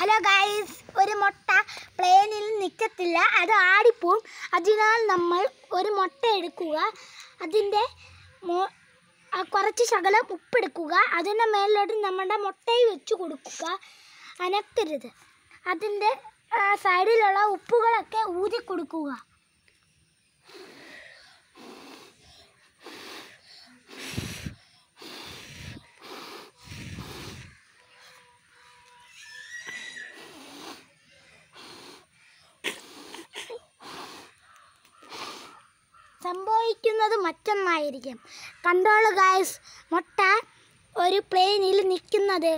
hello guys ഒരു മുട്ട പ്ലെയിനിൽ നിൽക്കത്തില്ല അത് ആടിപ്പോവും അതിനാൽ നമ്മൾ ഒരു മുട്ട എടുക്കുക അതിൻ്റെ മോ കുറച്ച് ശകലം ഉപ്പെടുക്കുക അതിൻ്റെ മേലോട്ട് നമ്മുടെ മുട്ടയിൽ വെച്ച് കൊടുക്കുക അനക്കരുത് അതിൻ്റെ സൈഡിലുള്ള ഉപ്പുകളൊക്കെ ഊതി കൊടുക്കുക സംഭവിക്കുന്നത് മറ്റൊന്നായിരിക്കും കണ്ടോളൂ ഗായ്സ് മുട്ട ഒരു പ്ലെയിനിൽ നിൽക്കുന്നത്